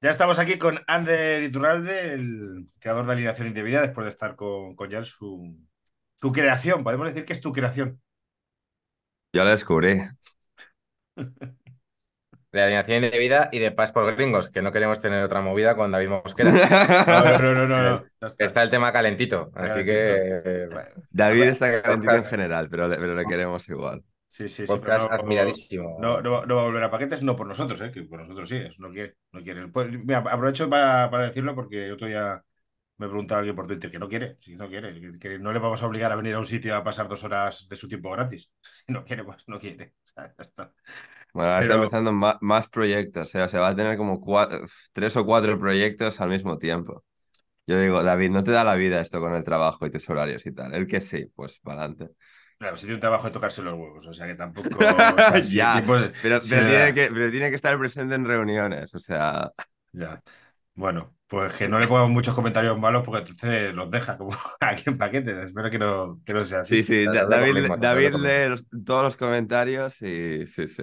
Ya estamos aquí con Ander Iturralde, el creador de Alineación Indebida, después de estar con, con su, creación. Podemos decir que es tu creación. Yo la descubrí. De alineación indebida y de paz por gringos, que no queremos tener otra movida con David Mosquera. no, no, no, no, eh, Está el tema calentito, así que... David está calentito en general, pero pero le queremos igual. Sí, sí, sí, no, va a volver a paquetes, no por nosotros, eh, que por nosotros sí, no quiere. No quiere. Pues, aprovecho para, decirlo porque otro día me preguntaba alguien por Twitter que no quiere, si no quiere, que, no le vamos a obligar a venir a un sitio a pasar dos horas de su tiempo gratis. No quiere, pues no quiere. Bueno, ahora está empezando más, proyectos, eh, o sea, se va a tener como tres o cuatro proyectos al mismo tiempo. Yo digo, David, no te da la vida esto con el trabajo y tus horarios y tal. El que sí, pues para adelante. Claro, sí tiene un trabajo de tocarse los huevos, o sea que tampoco. ya, pero, tiene que, estar presente en reuniones, o sea. Ya. Bueno, pues que no le pongamos muchos comentarios malos porque entonces los deja como aquí en paquetes. Espero que no, sea así. Sí, sí, David, lee todos los comentarios y sí, sí.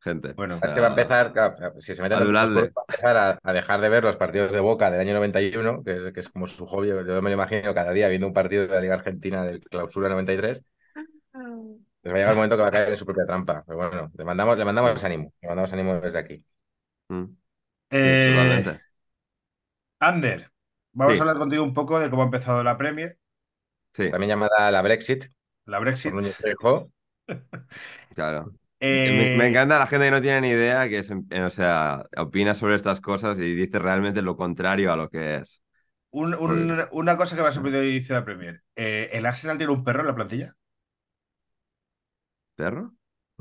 Gente. Bueno, es que va a empezar, si se mete a empezar a, dejar de ver los partidos de Boca del año 91, que es, que es como su hobby, yo me lo imagino cada día viendo un partido de la Liga Argentina del Clausura 93, va a llegar el momento que va a caer en su propia trampa. Pero bueno, le mandamos, le mandamos ánimo. Le mandamos ánimo desde aquí. Mm. Eh, Ander, vamos a hablar contigo un poco de cómo ha empezado la Premier. Sí. También llamada la Brexit. La Brexit. Eh, me, encanta la gente que no tiene ni idea, que eh, o sea, opina sobre estas cosas y dice realmente lo contrario a lo que es. Una cosa que me ha sorprendido el inicio de la Premier. ¿El Arsenal tiene un perro en la plantilla? perro.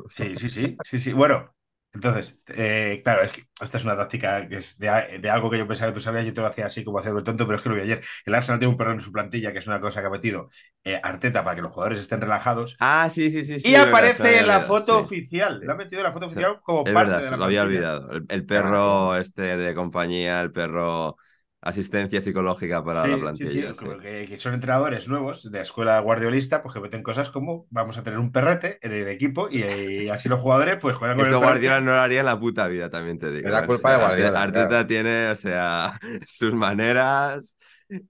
Sí, sí, sí, sí, sí. Bueno, entonces, eh, claro, esta es una táctica que es de, algo que yo pensaba que tú sabías, yo te lo hacía así como hacerlo tonto, pero es que lo vi ayer. El Arsenal tiene un perro en su plantilla, que es una cosa que ha metido eh, Arteta para que los jugadores estén relajados. Ah, sí, sí, sí. y aparece en la foto oficial. Lo ha metido en la foto oficial como es parte de la Lo había olvidado. El, perro este de compañía, el perro asistencia psicológica para la plantilla. Sí, sí. Que, son entrenadores nuevos de escuela guardiolista, pues que meten cosas como vamos a tener un perrete en el equipo y, así los jugadores pues juegan con Esto el Guardiola no lo haría en la puta vida, también te digo. Es la ¿eh? culpa de Guardiola. Arteta tiene, o sea, sus maneras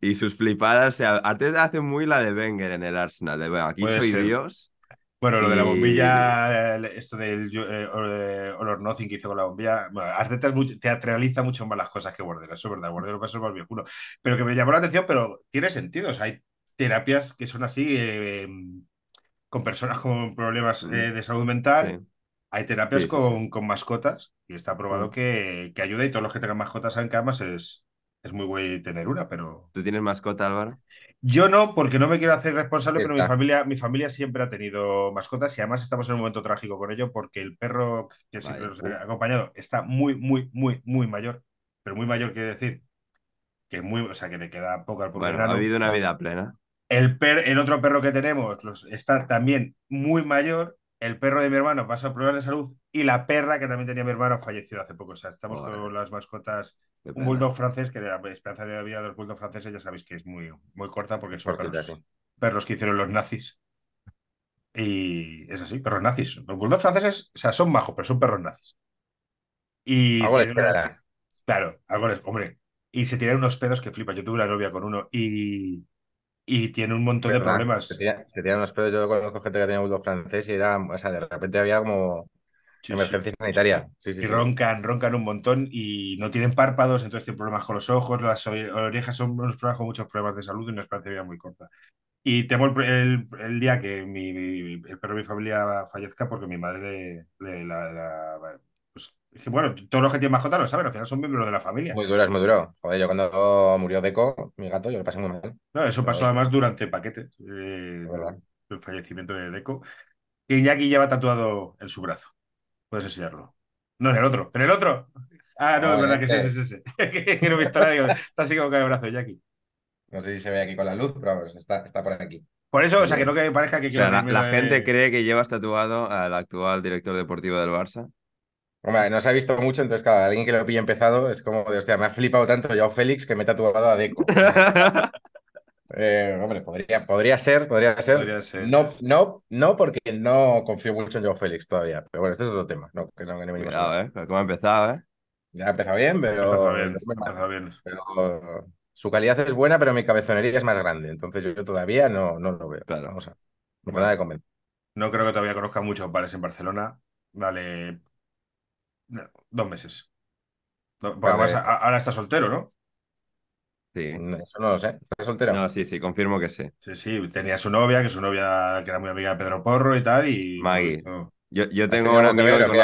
y sus flipadas. sea, Arteta hace muy la de Wenger en el Arsenal, de aquí soy Dios bueno, lo de la bombilla, esto del Olor eh, eh, Nothing que hizo con la bombilla, bueno, te mucho, mucho más las cosas que Guardiola, eso es verdad, lo es más viejuno, pero que me llamó la atención, pero tiene sentido, o sea, hay terapias que son así, eh, con personas con problemas mm. de salud mental, hay terapias con, mascotas, y está probado mm. que, ayuda, y todos los que tengan mascotas en camas es, es muy bueno tener una, pero... ¿Tú tienes mascota, Álvaro? Yo no, porque no me quiero hacer responsable, pero mi familia, mi familia siempre ha tenido mascotas y además estamos en un momento trágico con ello porque el perro que siempre nos ha acompañado está muy, muy, muy, muy mayor. Pero muy mayor quiere decir que muy, o sea, que le queda poco al bueno, ha habido una vida plena. El, el otro perro que tenemos está también muy mayor el perro de mi hermano pasó a problemas de salud y la perra que también tenía mi hermano falleció hace poco. O sea, estamos con las mascotas. Un bulldog francés, que la esperanza de vida de los francés franceses ya sabéis que es muy, muy corta porque son perros, que hicieron los nazis. Y es así, perros nazis. Los bulldogs franceses, o sea, son majos, pero son perros nazis. Y algo Claro, algo les... Hombre, y se tiran unos pedos que flipas. Yo tuve una novia con uno y y tiene un montón de problemas. Se, tiran los pelos, yo conozco gente que tenía bulldog francés y era, o sea, de repente había como emergencia sanitaria. Sí, y roncan, roncan un montón y no tienen párpados, entonces tienen problemas con los ojos, las orejas son unos problemas con muchos problemas de salud y una esperanza de vida muy corta. Y tengo el, el, día que mi, el perro de mi familia fallezca porque mi madre le, la, bueno, todos los que tienen mascota lo saben, al final son miembros de la familia. Muy duro, es muy duro. Joder, yo cuando murió Deco, mi gato, yo lo pasé muy mal. No, eso pasó además durante paquete, eh, el fallecimiento de Deco, que Iñaki lleva tatuado en su brazo. Puedes enseñarlo. No, en el otro, en el otro. Ah, no, es ah, verdad que sí, sí, sí. sí. no me está digo, está así como cae de brazo, Iñaki. No sé si se ve aquí con la luz, pero está, está por aquí. Por eso, o sea, que no que parezca que... quiero. la, gente eh, cree que llevas tatuado al actual director deportivo del Barça. Hombre, no se ha visto mucho, entonces, claro, alguien que lo pilla empezado es como de, hostia, me ha flipado tanto yo Félix que me he tatuado a Deco. Eh, hombre, podría, ser, podría ser. No, no, no, porque no confío mucho en Joe Félix todavía. Pero bueno, este es otro tema. No, Cuidado, ¿Cómo eh, ha empezado, eh? Ya ha empezado bien, pero. Ha bien. pero su calidad es buena, pero mi cabezonería es más grande. Entonces yo, todavía no, no lo veo. Claro. O sea, no nada de convencer. No creo que todavía conozca muchos bares en Barcelona. vale dos meses. Pues ahora está soltero, ¿no? Sí. Eso no lo sé. ¿Estás soltero? No, sí, sí, confirmo que sí. Sí, sí. Tenía su novia, que su novia que era muy amiga de Pedro Porro y tal. Y... Maggie. Pues, yo, tengo un amigo que, lo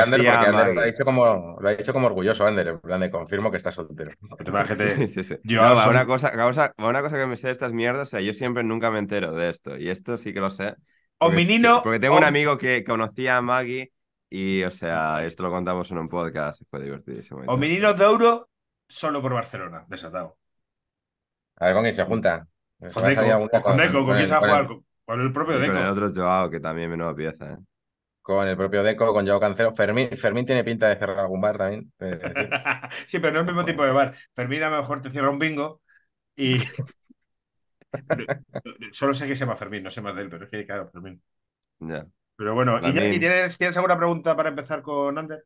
ha, dicho como, lo ha dicho como orgulloso, Ander, en plan de confirmo que está soltero. no, una, cosa, una cosa que me sé de estas mierdas, o sea, yo siempre nunca me entero de esto, y esto sí que lo sé. Porque, o mi porque tengo un amigo que conocía a Maggie y, o sea, esto lo contamos en un podcast, fue divertidísimo. O meninos de Oro solo por Barcelona, desatado. A ver con quién se junta. Con, Deco, con, a con el propio Deco. Con el otro Joao, que también menuda pieza, ¿eh? Con el propio Deco, con Joao Cancelo. Fermín, Fermín tiene pinta de cerrar algún bar también. sí, pero no es el mismo tipo de bar. Fermín a lo mejor te cierra un bingo y... Solo sé que se llama Fermín, no sé más de él, pero es que, claro, Fermín. Ya. Pero bueno, y ¿tienes, alguna pregunta para empezar con Ander?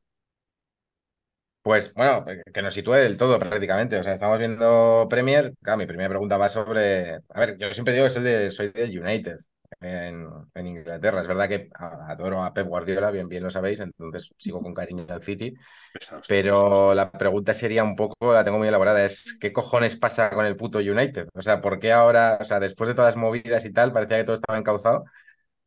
Pues bueno, eh, que nos sitúe del todo prácticamente. O sea, estamos viendo Premier. mi primera pregunta va sobre. A ver, yo siempre digo que soy de, soy de United en, Inglaterra. Es verdad que adoro a Pep Guardiola, bien, bien lo sabéis, entonces sigo con cariño al City. Pero la pregunta sería un poco, la tengo muy elaborada, es ¿qué cojones pasa con el puto United? O sea, ¿por qué ahora, o sea, después de todas las movidas y tal, parecía que todo estaba encauzado?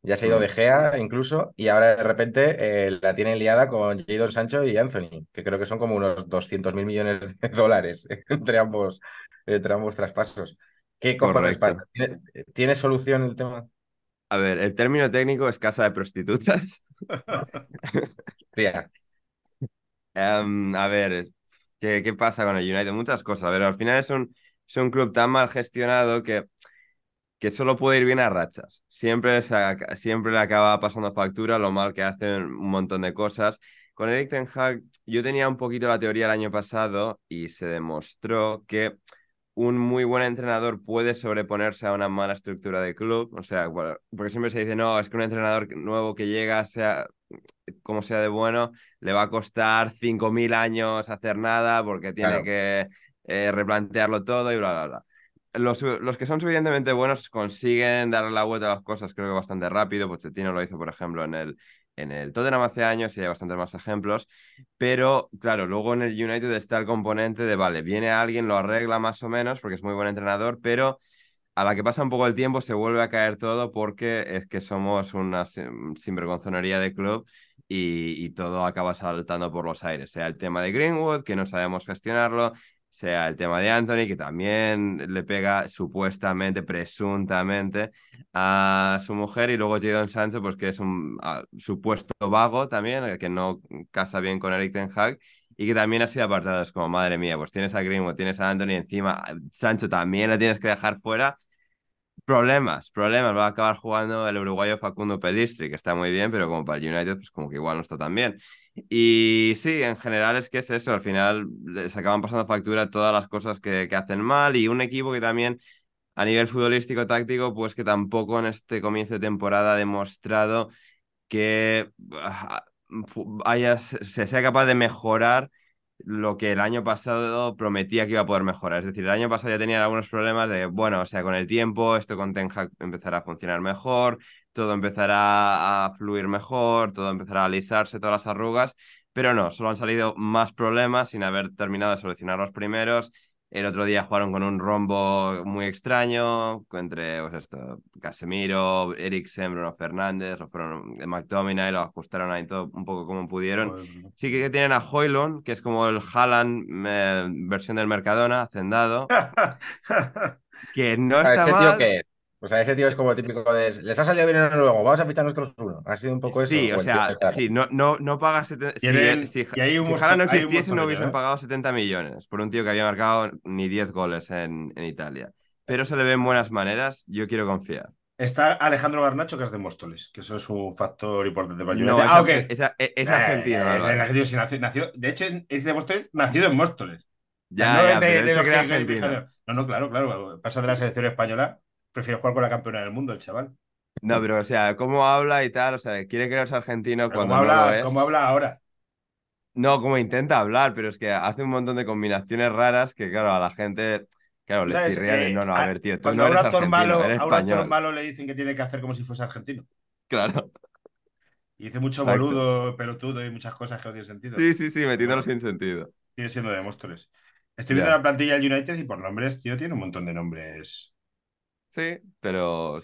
Ya se ha ido de Gea incluso y ahora de repente eh, la tienen liada con Jadon Sancho y Anthony, que creo que son como unos 200 mil millones de dólares entre ambos, entre ambos traspasos. ¿Qué cojones pasa? ¿Tiene, solución el tema? A ver, el término técnico es casa de prostitutas. Em, a ver, ¿qué, ¿qué, pasa con el United? Muchas cosas. A ver, al final es un, es un club tan mal gestionado que que solo puede ir bien a rachas. Siempre, siempre le acaba pasando factura lo mal que hacen un montón de cosas. Con Eric Ten Hag, yo tenía un poquito la teoría el año pasado y se demostró que un muy buen entrenador puede sobreponerse a una mala estructura de club. O sea, porque siempre se dice, no, es que un entrenador nuevo que llega, sea como sea de bueno, le va a costar 5.000 años hacer nada porque tiene que eh, replantearlo todo y bla, bla, bla los, que son suficientemente buenos consiguen darle la vuelta a las cosas, creo que bastante rápido. Pochettino lo hizo, por ejemplo, en el, en el Tottenham hace años y hay bastantes más ejemplos. Pero claro, luego en el United está el componente de, vale, viene alguien, lo arregla más o menos porque es muy buen entrenador, pero a la que pasa un poco el tiempo se vuelve a caer todo porque es que somos una sinvergonzonería de club y, y, todo acaba saltando por los aires. Sea el tema de Greenwood, que no sabemos gestionarlo, sea el tema de Anthony, que también le pega supuestamente, presuntamente a su mujer, y luego Jadon Sancho, pues que es un ah, supuesto vago también, que no casa bien con Eric Ten Hag, y que también ha sido apartado. Es como, madre mía, pues tienes a Greenwood, tienes a Anthony encima, Sancho también la tienes que dejar fuera problemas, problemas. Va a acabar jugando el uruguayo Facundo Pelistri, que está muy bien, pero como para el United, pues como que igual no está tan bien. Y sí, en general es que es eso, al final les acaban pasando factura todas las cosas que, que hacen mal y un equipo que también a nivel futbolístico táctico, pues que tampoco en este comienzo de temporada ha demostrado que ah, haya, se sea capaz de mejorar lo que el año pasado prometía que iba a poder mejorar. Es decir, el año pasado ya tenía algunos problemas de, bueno, o sea, con el tiempo esto con TenHack empezará a funcionar mejor, todo empezará a fluir mejor, todo empezará a alisarse, todas las arrugas, pero no, solo han salido más problemas sin haber terminado de solucionar los primeros el otro día jugaron con un rombo muy extraño, entre pues, Casemiro, Eriksen, Bruno Fernández, fueron eh, y lo ajustaron ahí todo un poco como pudieron. Sí que tienen a Hoylon, que es como el Haaland eh, versión del Mercadona, hacendado. que no está ¿Ese Tío es? O sea, ese tío es como típico de. Les ha salido bien en el nuevo, vamos a fichar los uno. Ha sido un poco eso. Sí, o sea, sí, no, no, no pagas. Si, si, Jala no existiese, no hubiesen pagado 70 millones por un tío que había marcado ni 10 goles en, Italia. Pero se le ve en buenas maneras, yo quiero confiar. Está Alejandro Garnacho, que es de Móstoles, que eso es un factor importante para el no, Ah, ok. Es, es, argentino. de hecho, es de Móstoles, nacido en Móstoles. Ya, no, de, No, no, claro, claro. Pasa de la selección española Prefiero jugar con la campeona del mundo, el chaval. No, pero o sea, cómo habla y tal, o sea, quiere creerse argentino cuando habla, ¿Cómo habla ahora? No, como intenta hablar, pero es que hace un montón de combinaciones raras que, claro, a la gente, claro, le chirría y eh, no, no, a, ver, tío, tú no eres argentino, malo, eres español. A un malo le dicen que tiene que hacer como si fuese argentino. Claro. Y dice mucho boludo, pelotudo y muchas cosas que no tienen sentido. Sí, sí, sí, metiéndolo sin sentido. Sigue siendo de monstruos. Estoy viendo la plantilla del United y por nombres, tío, tiene un montón de nombres Sí, pero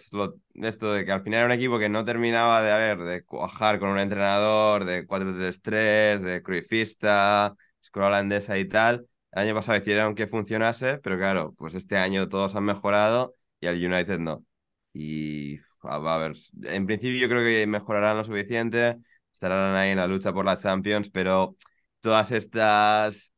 esto de que al final era un equipo que no terminaba de haber, de cuajar con un entrenador, de 4-3-3, de Cruyffista, escuela holandesa y tal. El año pasado hicieron que funcionase, pero claro, pues este año todos han mejorado y al United no. Y va a ver, en principio yo creo que mejorarán lo suficiente, estarán ahí en la lucha por la Champions, pero todas estas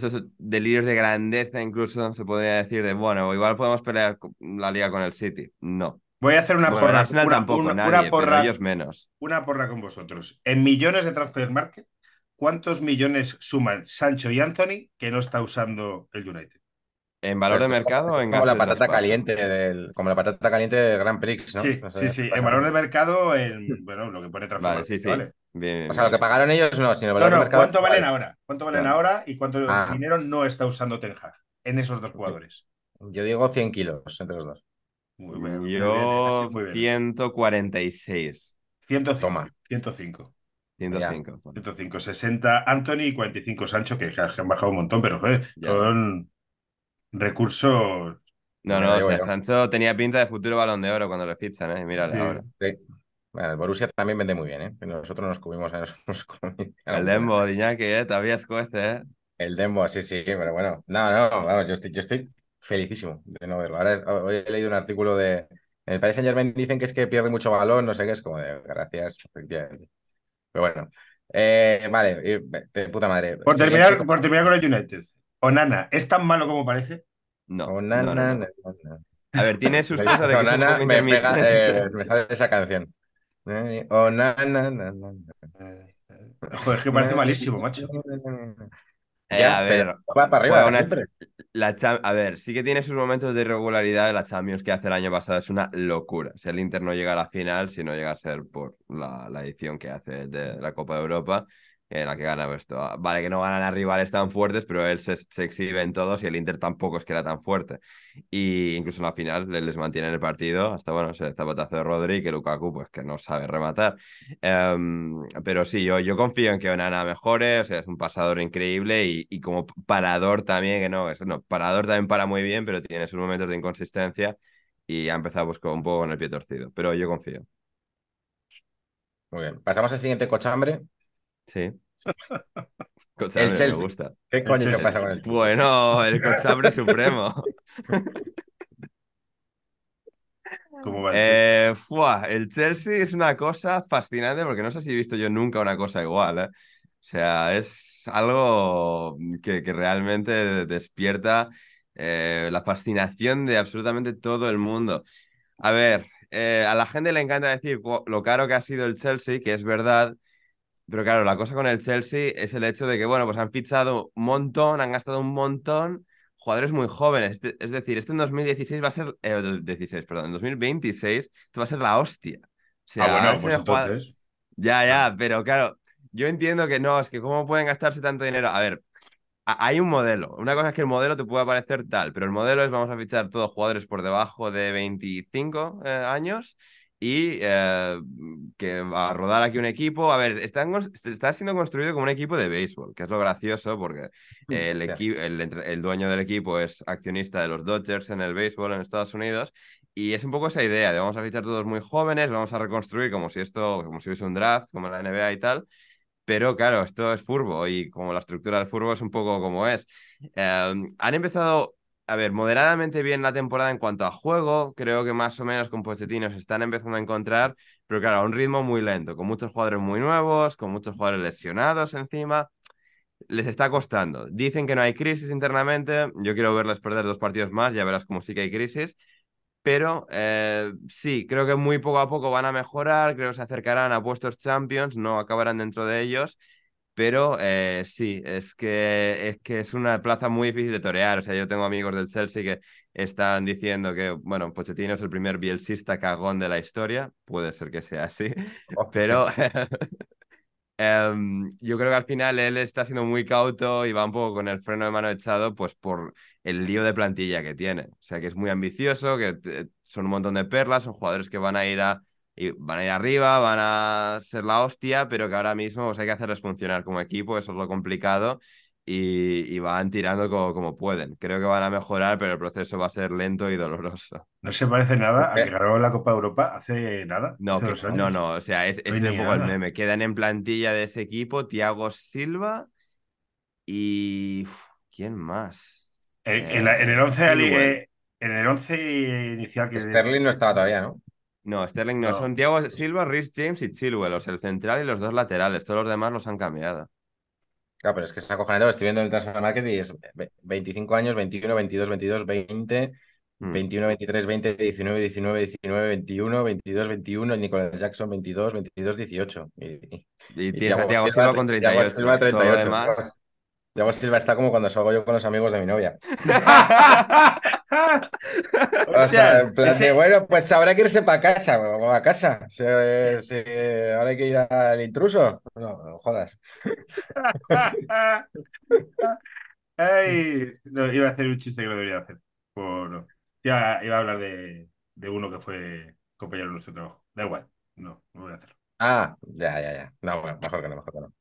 de estos delirios de grandeza, incluso se podría decir de, bueno, igual podemos pelear la liga con el City. No. Voy a hacer una porra. tampoco, nadie, porra, menos. Una porra con vosotros. En millones de transfer market, ¿cuántos millones suman Sancho y Anthony que no está usando el United? ¿En valor de pues, mercado o en Como la patata caliente del, como la patata caliente del Grand Prix, ¿no? Sí, sí, En valor de mercado, en, mm. bueno, lo que pone transformación. Vale, sí, sí. o sea, lo que pagaron ellos no, sino el valor no, no, de mercado. ¿Cuánto valen ahora? ¿Cuánto valen ahora y cuánto ah. dinero no está usando Ten Hag en esos dos jugadores? Yo digo 100 kilos entre los dos. Muy bien. Yo 146. 105. Toma. 105. 105. 105. 60 Anthony y 45 Sancho, que han bajado un montón, pero joder, son recursos. No, no, o sea, Sancho tenía pinta de futuro balón de oro cuando lo fichan, ¿eh? Mira ahora. Sí. Bueno, el Borussia también vende muy bien, ¿eh? nosotros nos cubimos a El Dembo, que ¿eh? Todavía escuece, ¿eh? El Dembo, sí, sí, pero bueno. No, no, vamos, yo estoy, yo estoy felicísimo de no verlo. Ahora oh, hoy he leído un artículo de. En el Paris Saint Germain dicen que es que pierde mucho balón, no sé qué, es como de gracias, efectivamente. Pero bueno. Eh, vale, de puta madre. Por terminar, por terminar con los United. Onana, ¿es tan malo como parece? No. Onana, no, A ver, tiene sus cosas de que eh, me, sale esa canción. Eh, Onana, Joder, es que parece malísimo, macho. Eh, a ver, va para arriba. a ver, sí que tiene sus momentos de irregularidad. La Champions que hace el año pasado es una locura. Si el Inter no llega a la final, si no llega a ser por la, la edición que hace de la Copa de Europa, en la que gana esto. Pues, vale, que no ganan a rivales tan fuertes, pero él se, exhibe en todos y el Inter tampoco es que era tan fuerte. Y incluso en la final les mantiene el partido hasta, bueno, ese zapatazo de Rodri que Lukaku, pues que no sabe rematar. Em, pero sí, yo, yo confío en que Onana mejore, o sea, es un pasador increíble y, como parador también, que no, es, no, parador también para muy bien, pero tiene sus momentos de inconsistencia y ha empezado pues, con un poco con el pie torcido, pero yo confío. Muy bien, pasamos al siguiente cochambre, Sí. el Chelsea. me gusta. ¿Qué coño pasa con el Chelsea? Bueno, el cochabre supremo. Eh, el, Chelsea? es una cosa fascinante porque no sé si he visto yo nunca una cosa igual. ¿eh? O sea, es algo que, realmente despierta eh, la fascinación de absolutamente todo el mundo. A ver, a la gente le encanta decir lo caro que ha sido el Chelsea, que es verdad, pero claro, la cosa con el Chelsea es el hecho de que, bueno, pues han fichado un montón, han gastado un montón, jugadores muy jóvenes. Este, es decir, esto en 2016 va a ser, eh, perdón, en 2026 esto va a ser la hostia. O sea, ah, bueno, pues entonces... Ya, ya, pero claro, yo entiendo que no, es que cómo pueden gastarse tanto dinero. A ver, hay un modelo. Una cosa es que el modelo te pueda parecer tal, pero el modelo es vamos a fichar todos jugadores por debajo de 25 eh, años y eh, que va a rodar aquí un equipo. A ver, están, está siendo construido como un equipo de béisbol, que es lo gracioso porque mm, el, el, dueño del equipo es accionista de los Dodgers en el béisbol en Estados Unidos y es un poco esa idea de vamos a fichar todos muy jóvenes, vamos a reconstruir como si esto, como si hubiese un draft, como en la NBA y tal. Pero claro, esto es furbo y como la estructura del furbo es un poco como es. Em, han empezado a ver, moderadamente bien la temporada en cuanto a juego. Creo que más o menos con Pochettino se están empezando a encontrar, pero claro, a un ritmo muy lento, con muchos jugadores muy nuevos, con muchos jugadores lesionados encima. Les está costando. Dicen que no hay crisis internamente. Yo quiero verles perder dos partidos más, ya verás cómo sí que hay crisis. Pero eh, sí, creo que muy poco a poco van a mejorar, creo que se acercarán a puestos champions, no acabarán dentro de ellos pero eh, sí, es que, es que es una plaza muy difícil de torear. O sea, yo tengo amigos del Chelsea que están diciendo que, bueno, Pochettino es el primer bielsista cagón de la historia. Puede ser que sea así. Pero em, yo creo que al final él está siendo muy cauto y va un poco con el freno de mano echado, pues por el lío de plantilla que tiene. O sea, que es muy ambicioso, que eh, son un montón de perlas, son jugadores que van a ir a y van a ir arriba, van a ser la hostia, pero que ahora mismo pues, hay que hacerles funcionar como equipo, eso es lo complicado, y, van tirando como, pueden. Creo que van a mejorar, pero el proceso va a ser lento y doloroso. No se parece nada a que ganaron la Copa Europa hace nada. No, no, no, o sea, es, un poco el meme. Quedan en plantilla de ese equipo Tiago Silva y... ¿Quién más? En, en, el eh, 11 en el 11 inicial que... Sterling no estaba todavía, ¿no? No, Sterling no. Son Thiago Silva, Rhys James y Chilwell, los el central y los dos laterales. Todos los demás los han cambiado. Claro, pero es que Saco cojonado. estoy viendo el transfer market y es 25 años, 21, 22, 22, 20, 21, 23, 20, 19, 19, 19, 21, 22, 21, Nicolás Jackson 22, 22, 18. Y, y, Silva con 38. Thiago Silva 38. Silva está como cuando salgo yo con los amigos de mi novia. bueno, pues habrá que irse para casa, a casa. ahora hay que ir al intruso. No, jodas. no, iba a hacer un chiste que no debería hacer. Ya iba a hablar de, uno que fue compañero de nuestro trabajo. Da igual, no, no voy a hacerlo. Ah, ya, ya, ya. No, mejor que no, mejor que no.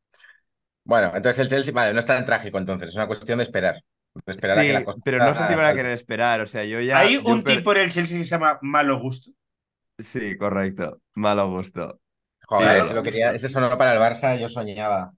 Bueno, entonces el Chelsea, vale, no es tan trágico entonces, es una cuestión de esperar sí, pero no sé si van a querer esperar. O sea, yo ya. Hay un tipo en el Chelsea que se llama Malo Gusto. Sí, correcto. Malo Gusto. Joder, ese, lo para el Barça, yo soñaba.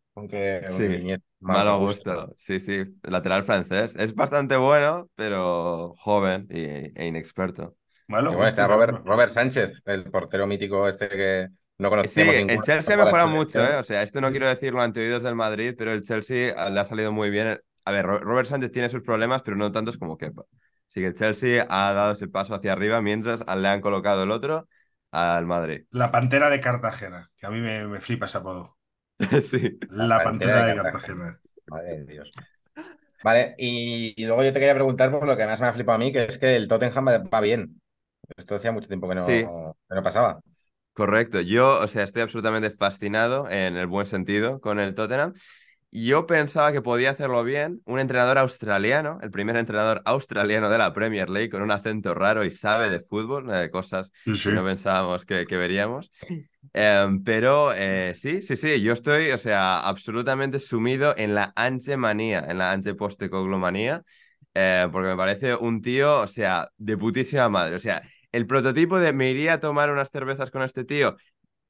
malo, gusto. Sí, sí, lateral francés. Es bastante bueno, pero joven e inexperto. Malo bueno, está Robert, Robert, Sánchez, el portero mítico este que no conocíamos. Sí, el Chelsea ha mejorado mucho, ¿eh? O sea, esto no quiero decirlo ante oídos del Madrid, pero el Chelsea le ha salido muy bien a ver, Robert Sánchez tiene sus problemas, pero no tantos como Kepa. Así que el Chelsea ha dado ese paso hacia arriba mientras le han colocado el otro al Madrid. La Pantera de Cartagena, que a mí me, flipa ese apodo. sí. La, Pantera, de, Cartagena. Madre de Dios. Vale, y, luego yo te quería preguntar por lo que más me ha flipado a mí, que es que el Tottenham va bien. Esto hacía mucho tiempo que no, que no pasaba. Correcto, yo, o sea, estoy absolutamente fascinado en el buen sentido con el Tottenham. Yo pensaba que podía hacerlo bien un entrenador australiano, el primer entrenador australiano de la Premier League, con un acento raro y sabe de fútbol, de cosas que no pensábamos que, veríamos. Em, pero eh, sí, sí, sí, yo estoy, o sea, absolutamente sumido en la anche en la anche postecoglomanía, eh, porque me parece un tío, o sea, de putísima madre, o sea, el prototipo de me iría a tomar unas cervezas con este tío,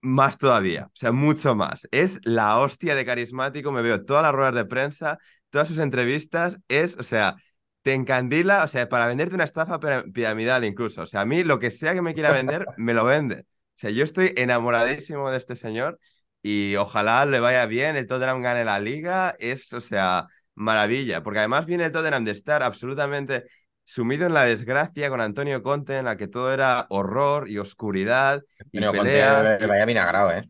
más todavía, o sea, mucho más. Es la hostia de carismático, me veo todas las ruedas de prensa, todas sus entrevistas, es, o sea, te encandila, o sea, para venderte una estafa piramidal incluso. O sea, a mí lo que sea que me quiera vender, me lo vende. O sea, yo estoy enamoradísimo de este señor y ojalá le vaya bien, el Tottenham gane la liga, es, o sea, maravilla, porque además viene el Tottenham de estar absolutamente sumido en la desgracia con Antonio Conte, en la que todo era horror y oscuridad y peleas. Conte, Vaya vinagrado, ¿eh?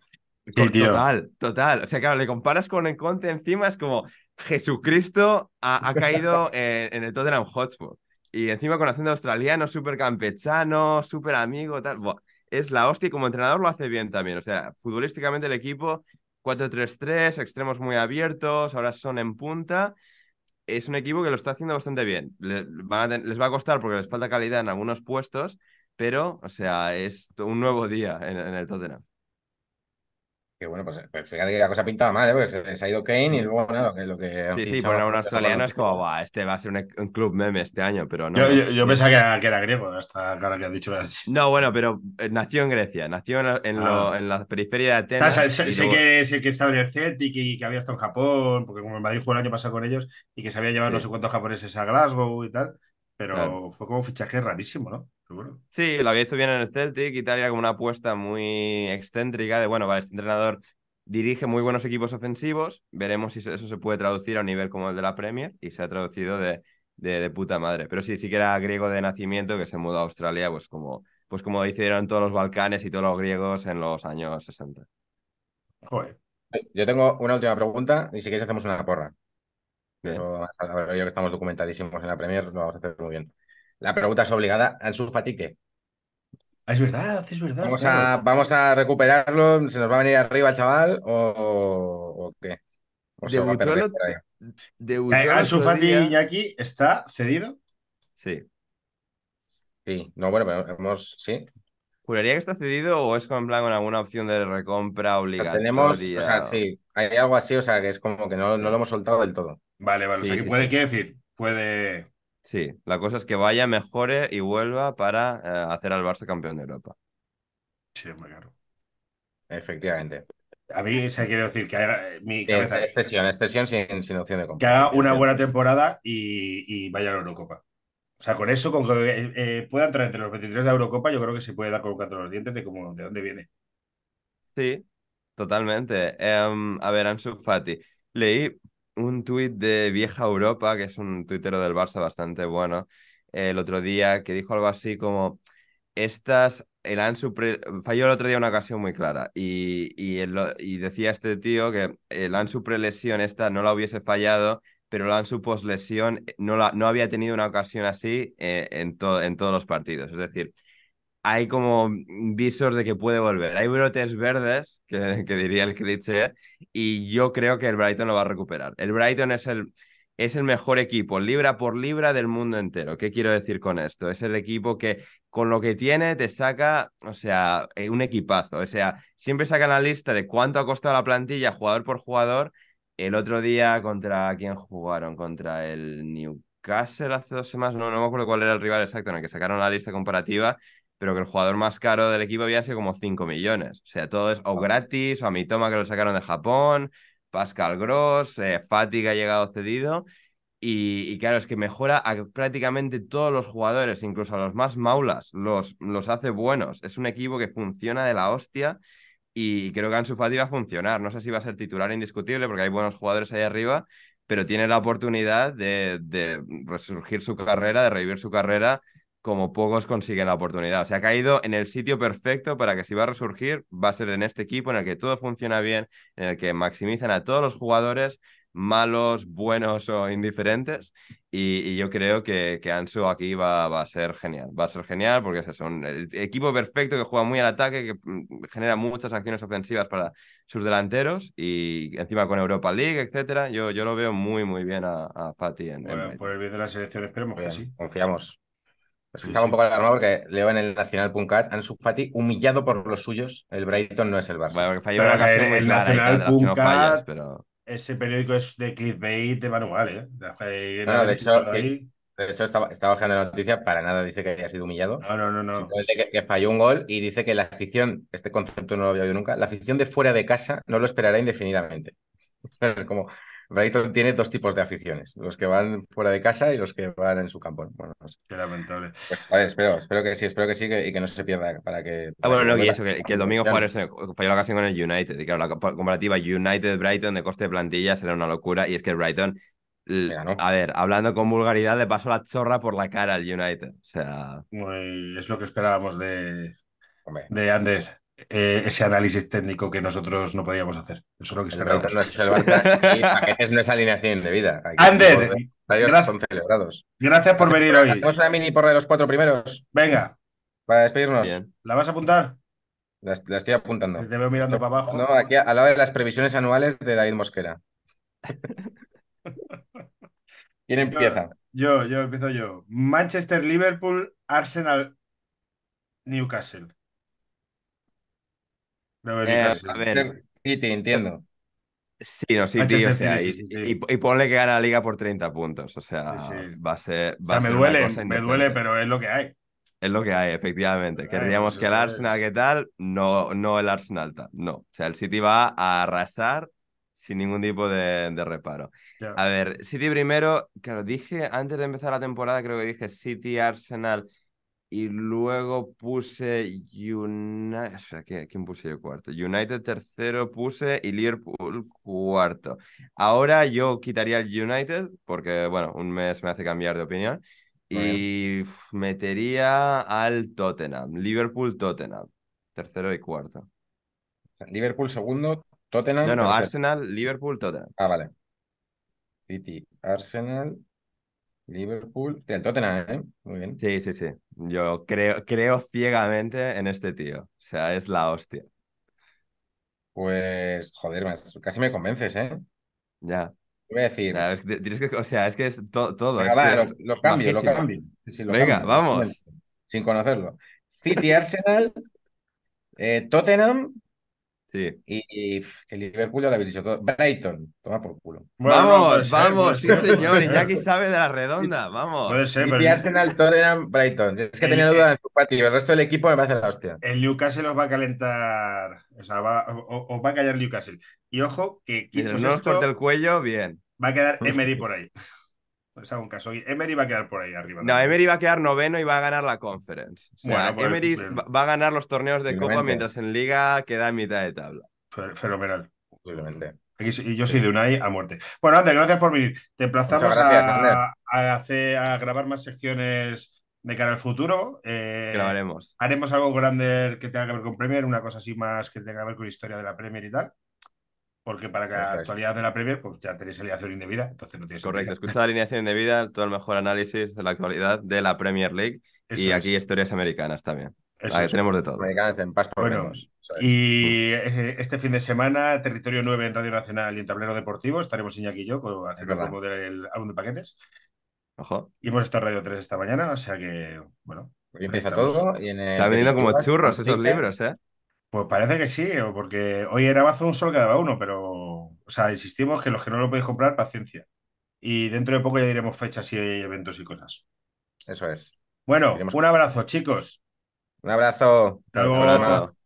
total, total. O sea, claro, le comparas con el Conte encima, es como Jesucristo ha, caído en, el Tottenham Hotspur. Y encima con haciendo australiano, súper campechano, súper amigo, tal. es la hostia y como entrenador lo hace bien también. O sea, futbolísticamente el equipo 4-3-3, extremos muy abiertos, ahora son en punta es un equipo que lo está haciendo bastante bien. les va a costar porque les falta calidad en algunos puestos, pero, o sea, es un nuevo día en, en el Tottenham. Que bueno, pues, pues, fíjate que la cosa pintado mal, ¿eh? porque se, ha ido Kane y luego nada, lo que. Lo que sí, sí, poner un australiano es como, este va a ser e-, un, club meme este año, pero no. Yo, yo, pensaba que era, griego, hasta ahora que has dicho. No, bueno, pero eh, nació en Grecia, nació en, la ah. periferia de ah, Atenas. sé, que, que, estaba en el Celtic y que había estado en Japón, porque como en Madrid jugó el año pasado con ellos y que se había llevado no sé cuántos japoneses a Glasgow y tal. Pero fue como un fichaje rarísimo, ¿no? Seguro. Sí, lo había hecho bien en el Celtic Italia tal, como una apuesta muy excéntrica de, bueno, vale, este entrenador dirige muy buenos equipos ofensivos, veremos si eso se puede traducir a un nivel como el de la Premier y se ha traducido de, de, puta madre. Pero sí, sí que era griego de nacimiento que se mudó a Australia, pues como, pues como hicieron todos los Balcanes y todos los griegos en los años 60. Joder. Yo tengo una última pregunta y si queréis hacemos una porra yo que estamos documentadísimos en la Premier, lo vamos a hacer muy bien. La pregunta es obligada. al Fati, ah, Es verdad, es verdad. Vamos, a, vamos a recuperarlo. ¿Se nos va a venir arriba el chaval o, o qué? debutó lo, eh, está cedido. Sí. Sí, no, bueno, pero hemos. Sí, ¿Juraría que está cedido o es con plan con alguna opción de recompra obligatoria? Tenemos, o sea, sí, hay algo así, o sea, que es como que no, lo hemos soltado del todo. Vale, vale. o sea, puede, decir? Puede. Sí, la cosa es que vaya, mejore y vuelva para eh, hacer al Barça campeón de Europa. Sí, me caro. Efectivamente. A mí, se se quiere decir que haga eh, es, sin, opción de compra. Que haga una buena temporada y, vaya a la Eurocopa. O sea, con eso, con que eh, pueda entrar entre los 23 de la Eurocopa, yo creo que se puede dar con los dientes de, cómo de dónde viene. Sí, Totalmente. Em, a ver, Ansu Fati. Leí un tuit de Vieja Europa, que es un tuitero del Barça bastante bueno, el otro día, que dijo algo así como, estas, el Ansu falló el otro día una ocasión muy clara y, y, decía este tío que el Ansu prelesión esta no la hubiese fallado, pero el Ansu poslesión eh, no, la, no había tenido una ocasión así eh, en, en todos los partidos. Es decir, hay como visos de que puede volver. Hay brotes verdes, que, diría el cliché, y yo creo que el Brighton lo va a recuperar. El Brighton es el, es el mejor equipo, libra por libra del mundo entero. ¿Qué quiero decir con esto? Es el equipo que con lo que tiene te saca, o sea, eh, un equipazo. O sea, siempre sacan la lista de cuánto ha costado la plantilla jugador por jugador. El otro día contra quién jugaron, contra el Newcastle hace dos semanas, no, no me acuerdo cuál era el rival exacto en el que sacaron la lista comparativa pero que el jugador más caro del equipo había sido como 5 millones. O sea, todo es o gratis, o a toma que lo sacaron de Japón, Pascal Gross, eh, Fati que ha llegado cedido. Y, claro, es que mejora a prácticamente todos los jugadores, incluso a los más maulas, los, los hace buenos. Es un equipo que funciona de la hostia y creo que Ansu Fati va a funcionar. No sé si va a ser titular indiscutible porque hay buenos jugadores ahí arriba, pero tiene la oportunidad de resurgir su carrera, de revivir su carrera como pocos consiguen la oportunidad. O sea, ha caído en el sitio perfecto para que si va a resurgir, va a ser en este equipo en el que todo funciona bien, en el que maximizan a todos los jugadores, malos, buenos o indiferentes. Y, yo creo que, que Ansu aquí va, va, a ser genial. Va a ser genial porque es el equipo perfecto que juega muy al ataque, que mm, genera muchas acciones ofensivas para sus delanteros y encima con Europa League, etcétera. Yo, yo lo veo muy, muy bien a, a Fati. por el bien de la selección esperemos que sí. Confiamos. Pues estaba un poco alarmado porque leo en el nacional.cat, han Fati humillado por los suyos, el Brighton no es el Barça. el Nacional.cat Ese periódico es de clickbait de manual, ¿eh? De, hecho, estaba, bajando la noticia, para nada dice que haya sido humillado. No, no, no. no. que, falló un gol y dice que la afición, este concepto no lo había oído nunca, la afición de fuera de casa no lo esperará indefinidamente. es como, Brighton tiene dos tipos de aficiones, los que van fuera de casa y los que van en su campo. Pues, Qué lamentable. Pues, espero, espero que sí, espero que sí y que no se pierda para que... ah, bueno, no, que, el domingo jugar falló la ocasión con el United. Y claro, la comparativa United-Brighton de coste de plantilla será una locura y es que Brighton... a ver, hablando con vulgaridad, le pasó la chorra por la cara al United. O sea... Es lo que esperábamos de, de Ander. Eh, ese análisis técnico que nosotros no podíamos hacer. Eso es lo que no paquetes no alineación de vida. Ander, gracias, son celebrados. Gracias por venir hoy. Hacemos una mini porra de los cuatro primeros. Venga. Para despedirnos. ¿La vas a apuntar? La, estoy apuntando. Te veo mirando para abajo. No, aquí al lado de las previsiones anuales de David Mosquera. ¿Quién empieza? yo, yo empiezo yo. Manchester, Liverpool, Arsenal, Newcastle. Eh, a ver. Sí, entiendo. Sí, no, sí, o sea, y, ponle que gana la liga por 30 puntos, o sea, va a ser... me duele, me duele, pero es lo que hay. Es lo que hay, efectivamente. queríamos Querríamos que el Arsenal, ¿qué tal? No, no el Arsenal tal, no. O sea, el City va a arrasar sin ningún tipo de, reparo. A ver, City primero, claro, dije antes de empezar la temporada, creo que dije City, Arsenal y luego puse United. O sea, ¿quién puse yo cuarto? United tercero puse y Liverpool cuarto. Ahora yo quitaría el United porque, bueno, un mes me hace cambiar de opinión. Y metería al Tottenham, Liverpool Tottenham, tercero y cuarto. Liverpool segundo, Tottenham. No, no, Arsenal, Liverpool Tottenham. Ah, vale. City, Arsenal, Liverpool. Tottenham, ¿eh? Muy bien. Sí, sí, sí. Yo creo, creo ciegamente en este tío. O sea, es la hostia. Pues, joder, casi me convences, ¿eh? Ya. Voy a decir. tienes que, o sea, es que es todo. lo, cambio, lo, cambio, Venga, vamos. Sin conocerlo. City Arsenal, eh, Tottenham Sí. Y, el que Liverpool lo habéis dicho todo. Brighton, toma por culo. vamos, vamos, sí señor. ya que sabe de la redonda, vamos. Puede ser, y Arsenal, Tottenham, Brighton. Es que tenía dudas en su patio, el resto del equipo me parece la hostia. El Newcastle os va a calentar, o sea, va, os va a callar Newcastle. Y ojo que... quien no os corte el cuello, bien. Va a quedar Emery por ahí es un caso. Emery va a quedar por ahí arriba. No, Emery va a quedar noveno y va a ganar la conference. O pues Emery va a ganar los torneos de copa mientras en liga queda en mitad de tabla. Fenomenal. Aquí, yo soy de Unai a muerte. Bueno, Ander, gracias por venir. Te emplazamos a, grabar más secciones de cara al futuro. Eh, Grabaremos. Haremos algo grande que tenga que ver con Premier, una cosa así más que tenga que ver con la historia de la Premier y tal. Porque para la actualidad de la Premier, pues ya tenéis alineación indebida, entonces no tienes Correcto, escucha la alineación indebida, todo el mejor análisis de la actualidad de la Premier League y aquí historias americanas también. tenemos de todo. bueno, Y eh, este fin de semana, Territorio 9 en Radio Nacional y en Tablero Deportivo, estaremos Iñaki y yo haciendo el del álbum de paquetes. Ojo. Y hemos estado en Radio 3 esta mañana, o sea que, bueno. empieza todo. Está veniendo como churros esos libros, ¿eh? Pues parece que sí, porque hoy en Amazon solo quedaba uno, pero, o sea, insistimos que los que no lo podéis comprar, paciencia. Y dentro de poco ya diremos fechas y eventos y cosas. Eso es. Bueno, un abrazo, chicos. Un abrazo. Hasta luego.